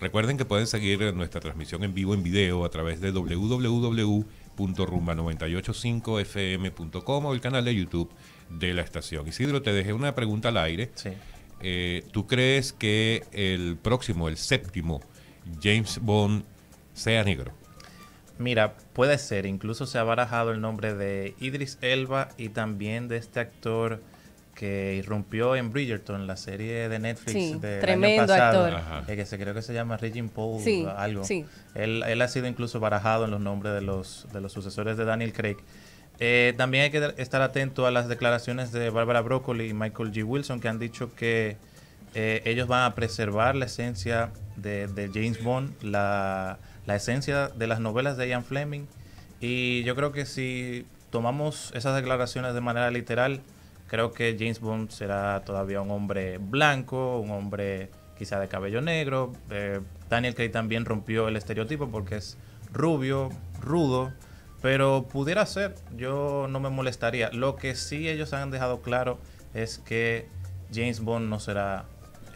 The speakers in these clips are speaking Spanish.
Recuerden que pueden seguir nuestra transmisión en vivo en video a través de www.rumba985fm.com o el canal de YouTube de la estación. Isidro, te dejé una pregunta al aire. Eh, ¿Tú crees que el próximo, el séptimo, James Bond sea negro? Mira, puede ser. Incluso se ha barajado el nombre de Idris Elba y también de este actor que irrumpió en Bridgerton, la serie de Netflix del tremendo pasado, actor. Eh, que se creo que se llama Regin Paul algo. Él, ha sido incluso barajado en los nombres de los, de los sucesores de Daniel Craig. Eh, también hay que estar atento a las declaraciones de Barbara Broccoli y Michael G. Wilson, que han dicho que eh, ellos van a preservar la esencia de, James Bond, la, la esencia de las novelas de Ian Fleming. Y yo creo que si tomamos esas declaraciones de manera literal, creo que James Bond será todavía un hombre blanco, un hombre quizá de cabello negro. Eh, Daniel Craig también rompió el estereotipo porque es rubio, rudo, pero pudiera ser, yo no me molestaría. Lo que sí ellos han dejado claro es que James Bond no será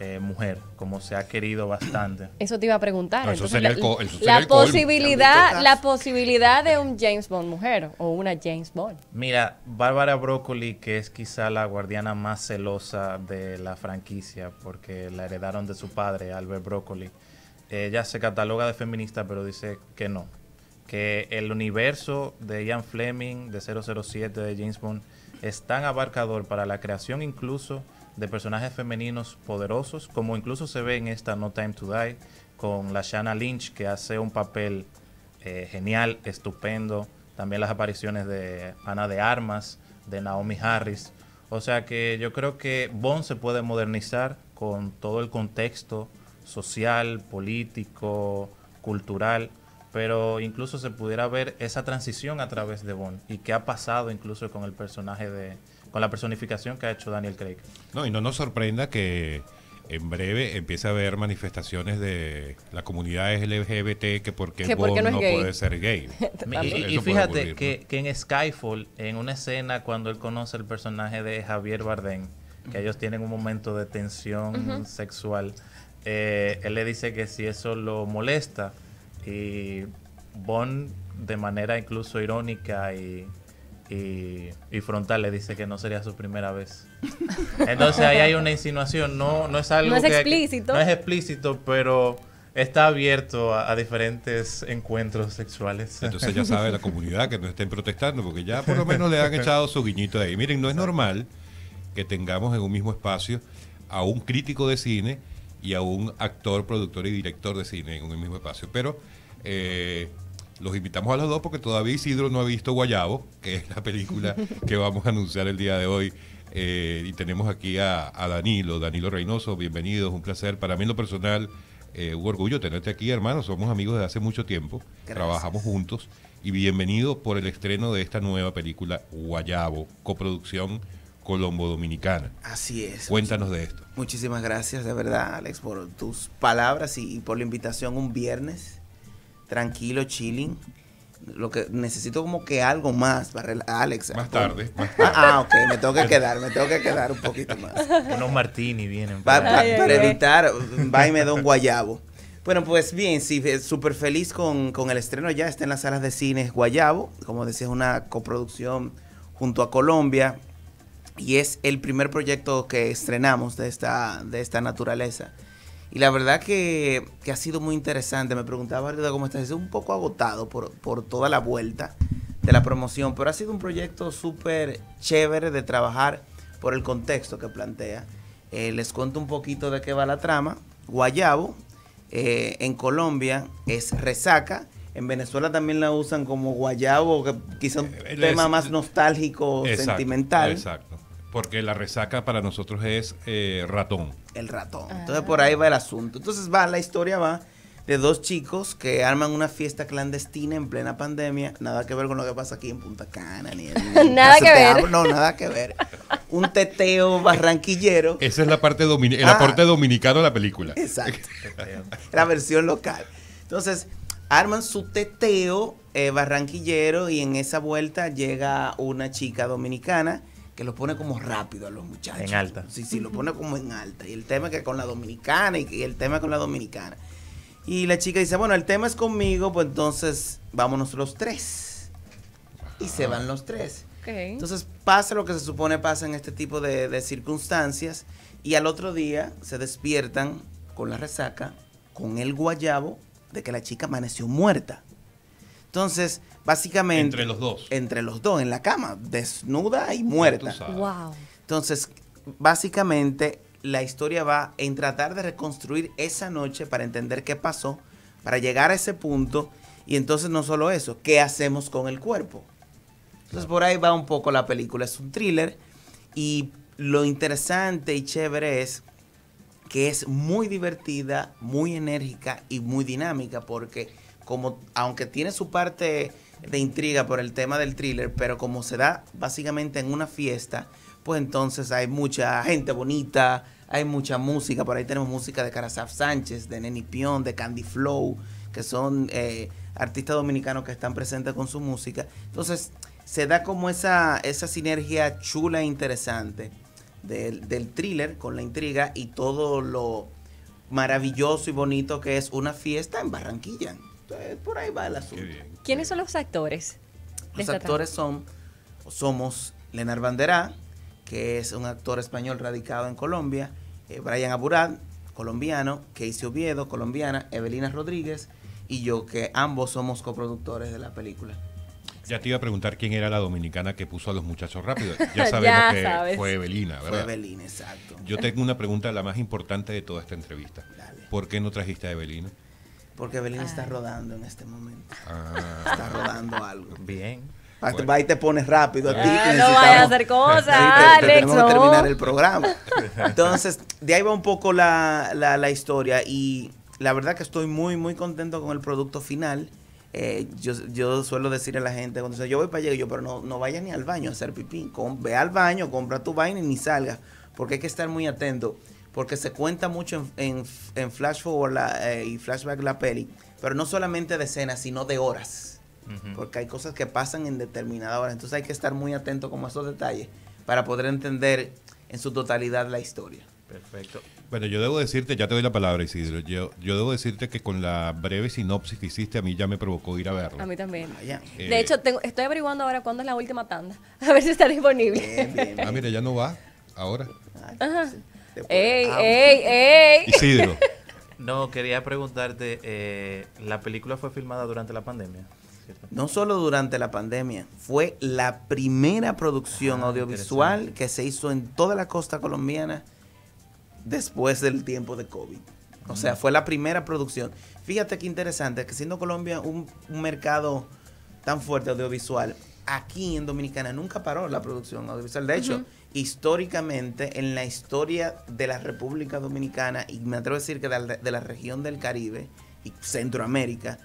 eh, mujer, como se ha querido bastante. Eso te iba a preguntar. la, posibilidad, la posibilidad de un James Bond mujer o una James Bond. Mira, Bárbara Broccoli, que es quizá la guardiana más celosa de la franquicia, porque la heredaron de su padre, Albert Broccoli, eh, ella se cataloga de feminista, pero dice que no. Que el universo de Ian Fleming, de 007, de James Bond, es tan abarcador para la creación incluso de personajes femeninos poderosos, como incluso se ve en esta No Time to Die, con la Shanna Lynch, que hace un papel eh, genial, estupendo. También las apariciones de Ana de Armas, de Naomi Harris. O sea que yo creo que Bond se puede modernizar con todo el contexto social, político, cultural, pero incluso se pudiera ver esa transición a través de Bond y qué ha pasado incluso con el personaje de, con la personificación que ha hecho Daniel Craig. No, y no nos sorprenda que en breve empiece a haber manifestaciones de la comunidad LGBT que porque no, puede ser gay. y, fíjate que, en Skyfall, en una escena cuando él conoce el personaje de Javier Bardem, que ellos tienen un momento de tensión sexual, eh, él le dice que si eso lo molesta y Bond de manera incluso irónica y y, Frontal le dice que no sería su primera vez. Entonces ahí hay una insinuación, no, no es algo... No es explícito. No es explícito, pero está abierto a, diferentes encuentros sexuales. Entonces ya sabe la comunidad que no estén protestando, porque ya por lo menos le han echado su guiñito ahí. Miren, no es normal que tengamos en un mismo espacio a un crítico de cine y a un actor, productor y director de cine en un mismo espacio, pero... Eh, los invitamos a los dos porque todavía Isidro no ha visto Guayabo, que es la película que vamos a anunciar el día de hoy. Eh, y tenemos aquí a, Danilo, Danilo Reynoso, bienvenido, es un placer. Para mí en lo personal, eh, un orgullo tenerte aquí, hermano. Somos amigos de hace mucho tiempo, trabajamos juntos y bienvenido por el estreno de esta nueva película Guayabo, coproducción colombo-dominicana. Así es. Cuéntanos de esto. Muchísimas gracias, de verdad, Alex, por tus palabras y, por la invitación un viernes tranquilo, chilling. Lo que necesito como que algo más para Alex. Más ah, tarde, Ah, ok, me tengo que quedar, me tengo que quedar un poquito más. Unos martini vienen. Para, editar, va y me da un guayabo. Bueno, pues bien, sí, eh, súper feliz con, el estreno ya. Está en las salas de cine Guayabo. Como decía, es una coproducción junto a Colombia. Y es el primer proyecto que estrenamos de esta, de esta naturaleza. Y la verdad que, ha sido muy interesante. Me preguntaba ahorita cómo estás. Es un poco agotado por, toda la vuelta de la promoción, pero ha sido un proyecto súper chévere de trabajar por el contexto que plantea. Eh, les cuento un poquito de qué va la trama. Guayabo, eh, en Colombia, es resaca. En Venezuela también la usan como guayabo, que quizá un eh, tema más nostálgico, sentimental. Exacto porque la resaca para nosotros es eh, ratón. El ratón. Ah. Entonces por ahí va el asunto. Entonces va, la historia va de dos chicos que arman una fiesta clandestina en plena pandemia. Nada que ver con lo que pasa aquí en Punta Cana. Ni nada que ver. No, nada que ver. Un teteo barranquillero. Esa es la parte dominicana, el ah. aporte dominicano de la película. Exacto. la versión local. Entonces arman su teteo eh, barranquillero y en esa vuelta llega una chica dominicana que lo pone como rápido a los muchachos. En alta. Sí, sí, lo pone como en alta. Y el tema que con la dominicana y el tema con la dominicana. Y la chica dice, bueno, el tema es conmigo, pues entonces vámonos los tres. Y se van los tres. Entonces pasa lo que se supone pasa en este tipo de, de circunstancias. Y al otro día se despiertan con la resaca, con el guayabo de que la chica amaneció muerta. Entonces, básicamente... Entre los dos. Entre los dos, en la cama, desnuda y muerta. Wow. Entonces, básicamente la historia va en tratar de reconstruir esa noche para entender qué pasó, para llegar a ese punto y entonces no solo eso, ¿qué hacemos con el cuerpo? Entonces por ahí va un poco la película, es un thriller y lo interesante y chévere es que es muy divertida, muy enérgica y muy dinámica porque como aunque tiene su parte de intriga por el tema del thriller, pero como se da básicamente en una fiesta, pues entonces hay mucha gente bonita, hay mucha música, por ahí tenemos música de Carasaf Sánchez, de Neni Pion, de Candy Flow, que son eh, artistas dominicanos que están presentes con su música. Entonces se da como esa, esa sinergia chula e interesante del, del thriller con la intriga y todo lo maravilloso y bonito que es una fiesta en Barranquilla. Eh, por ahí va el asunto. ¿Quiénes son los actores? Los actores son, somos Lenar Banderá, que es un actor español radicado en Colombia, eh, Brian Aburad, colombiano, Casey Oviedo, colombiana, Evelina Rodríguez y yo, que ambos somos coproductores de la película. Ya te iba a preguntar quién era la dominicana que puso a los muchachos rápidos. Ya sabemos que fue Evelina, ¿verdad? Fue Evelina, exacto. Yo tengo una pregunta, la más importante de toda esta entrevista. ¿Por qué no trajiste a Evelina? Porque Belín está rodando en este momento. Ah. Está rodando algo. Bien. Va y te pones rápido a ti. Ah, no vayas a hacer cosas, Alex. Tenemos terminar el programa. Entonces, de ahí va un poco la, historia. Y la verdad que estoy muy, muy contento con el producto final. Eh, yo, suelo decirle a la gente cuando dice, yo voy para allá, yo, pero no, no vayas ni al baño a hacer pipí. ve al baño, compra tu vaina y ni salgas. Porque hay que estar muy atento porque se cuenta mucho en, Flash Forward eh, y Flashback la peli, pero no solamente de escenas, sino de horas, porque hay cosas que pasan en determinada hora, entonces hay que estar muy atento como a esos detalles para poder entender en su totalidad la historia. Perfecto. Bueno, yo debo decirte, ya te doy la palabra, Isidro. Yo, yo debo decirte que con la breve sinopsis que hiciste, a mí ya me provocó ir a verlo. A mí también. Eh, de hecho, estoy averiguando ahora cuándo es la última tanda. A ver si está disponible. Ah, mira, ya no va ahora. Ajá. ¡Ey, ey, ey! No, quería preguntarte, eh, ¿la película fue filmada durante la pandemia? No solo durante la pandemia, fue la primera producción ah, audiovisual que se hizo en toda la costa colombiana después del tiempo de COVID. O sea, mm. fue la primera producción. Fíjate qué interesante, que siendo Colombia un, mercado tan fuerte audiovisual, aquí en Dominicana nunca paró la producción audiovisual. De hecho, históricamente en la historia de la República Dominicana y me atrevo a decir que de la, región del Caribe y Centroamérica,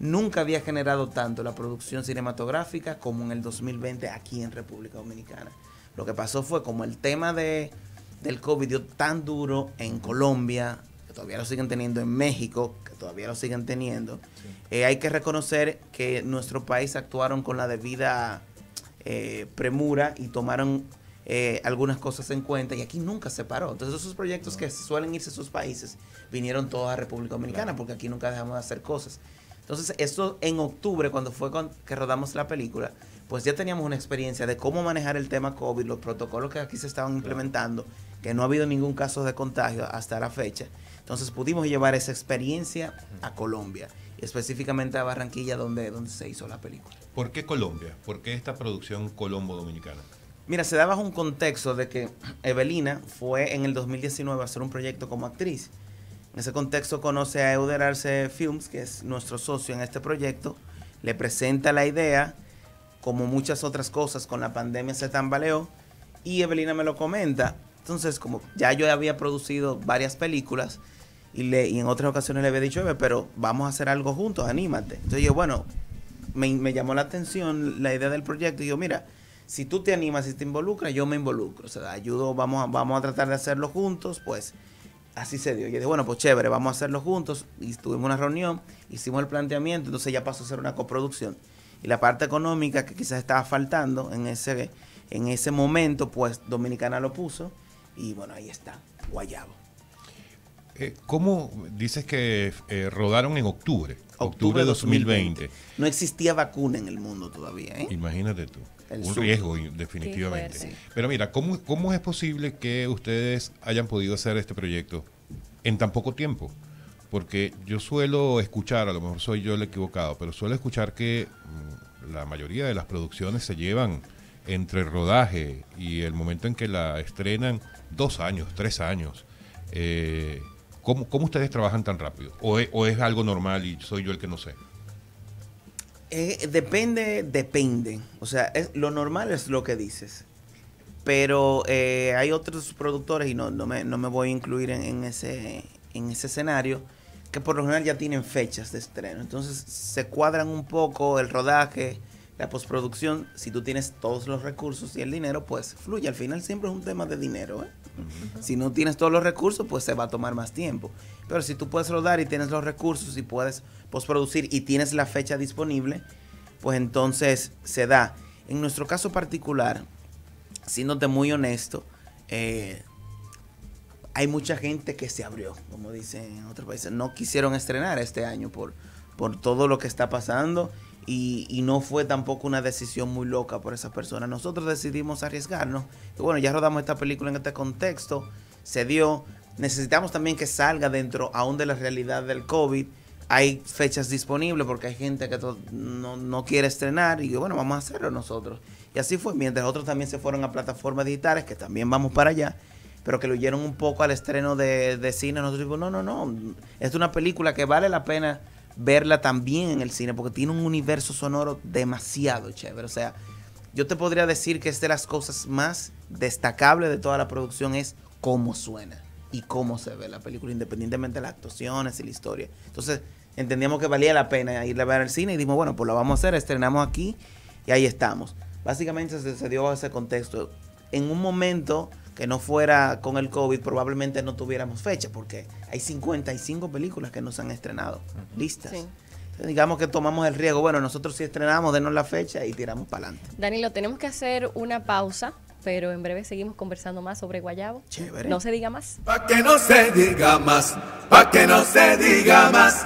nunca había generado tanto la producción cinematográfica como en el 2020 aquí en República Dominicana. Lo que pasó fue como el tema de, del COVID dio tan duro en Colombia, que todavía lo siguen teniendo en México, que todavía lo siguen teniendo, eh, hay que reconocer que nuestro país actuaron con la debida eh, premura y tomaron eh, algunas cosas en cuenta y aquí nunca se paró. Entonces esos proyectos que suelen irse a sus países vinieron todos a República Dominicana porque aquí nunca dejamos de hacer cosas. Entonces esto en octubre, cuando fue que rodamos la película, pues ya teníamos una experiencia de cómo manejar el tema COVID, los protocolos que aquí se estaban implementando, que no ha habido ningún caso de contagio hasta la fecha. Entonces pudimos llevar esa experiencia a Colombia, específicamente a Barranquilla, donde, donde se hizo la película. ¿Por qué Colombia? ¿Por qué esta producción colombo-dominicana? Mira, se da bajo un contexto de que Evelina fue en el 2019 a hacer un proyecto como actriz. En ese contexto conoce a Euder Arce Films, que es nuestro socio en este proyecto. Le presenta la idea, como muchas otras cosas, con la pandemia se tambaleó. Y Evelina me lo comenta. Entonces, como ya yo había producido varias películas y, le, en otras ocasiones le había dicho, pero vamos a hacer algo juntos, anímate. Entonces yo, bueno, me llamó la atención la idea del proyecto y yo, mira, si tú te animas y te involucras, yo me involucro. O sea, ayudo, vamos a, vamos a tratar de hacerlo juntos, pues así se dio. Y dije, bueno, pues chévere, vamos a hacerlo juntos. Y tuvimos una reunión, hicimos el planteamiento, entonces ya pasó a ser una coproducción. Y la parte económica que quizás estaba faltando en ese, en ese momento, pues Dominicana lo puso. Y bueno, ahí está, Guayabo. Eh, ¿Cómo dices que eh, rodaron en octubre? Octubre de 2020. 2020. No existía vacuna en el mundo todavía. ¿eh? Imagínate tú un riesgo, definitivamente. Pero mira, ¿cómo, ¿cómo es posible que ustedes hayan podido hacer este proyecto en tan poco tiempo? Porque yo suelo escuchar, a lo mejor soy yo el equivocado, pero suelo escuchar que mm, la mayoría de las producciones se llevan entre el rodaje y el momento en que la estrenan dos años, tres años. Eh, ¿cómo, ustedes trabajan tan rápido? ¿O es algo normal y soy yo el que no sé? Eh, depende, depende. O sea, lo normal es lo que dices. Pero eh, hay otros productores, y no, no, me, voy a incluir en, ese, en ese escenario, que por lo general ya tienen fechas de estreno. Entonces se cuadran un poco el rodaje, la postproducción, si tú tienes todos los recursos y el dinero, pues fluye. Al final siempre es un tema de dinero. ¿eh? Si no tienes todos los recursos, pues se va a tomar más tiempo. Pero si tú puedes rodar y tienes los recursos y puedes postproducir y tienes la fecha disponible, pues entonces se da. En nuestro caso particular, siéndote muy honesto, eh, hay mucha gente que se abrió, como dicen en otros países. No quisieron estrenar este año por, por todo lo que está pasando y, no fue tampoco una decisión muy loca por esas personas. Nosotros decidimos arriesgarnos. Y bueno, ya rodamos esta película en este contexto, se dio. Necesitamos también que salga dentro aún de la realidad del COVID. Hay fechas disponibles porque hay gente que no, quiere estrenar y bueno, vamos a hacerlo nosotros. Y así fue, mientras otros también se fueron a plataformas digitales, que también vamos para allá pero que lo huyeron un poco al estreno de, cine. Nosotros dijimos, no, no, no, es una película que vale la pena verla también en el cine, porque tiene un universo sonoro demasiado chévere. O sea, yo te podría decir que es de las cosas más destacables de toda la producción es cómo suena y cómo se ve la película, independientemente de las actuaciones y la historia. Entonces, entendíamos que valía la pena irla a ver al cine y dijimos, bueno, pues lo vamos a hacer, estrenamos aquí y ahí estamos. Básicamente se, se dio ese contexto. En un momento que no fuera con el COVID, probablemente no tuviéramos fecha, porque hay 55 películas que nos han estrenado, listas. digamos que tomamos el riesgo. Bueno, nosotros sí estrenamos, denos la fecha y tiramos para adelante. Danilo, tenemos que hacer una pausa, pero en breve seguimos conversando más sobre Guayabo. No se diga más. Para que no se diga más, para que no se diga más,